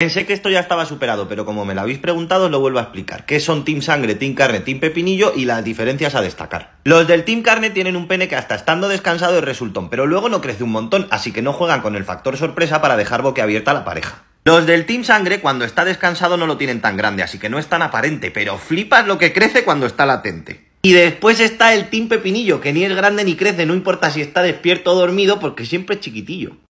Pensé que esto ya estaba superado, pero como me lo habéis preguntado, os lo vuelvo a explicar. ¿Qué son Team Sangre, Team Carne, Team Pepinillo y las diferencias a destacar? Los del Team Carne tienen un pene que hasta estando descansado es resultón, pero luego no crece un montón, así que no juegan con el factor sorpresa para dejar boquiabierta a la pareja. Los del Team Sangre cuando está descansado no lo tienen tan grande, así que no es tan aparente, pero flipas lo que crece cuando está latente. Y después está el Team Pepinillo, que ni es grande ni crece, no importa si está despierto o dormido, porque siempre es chiquitillo.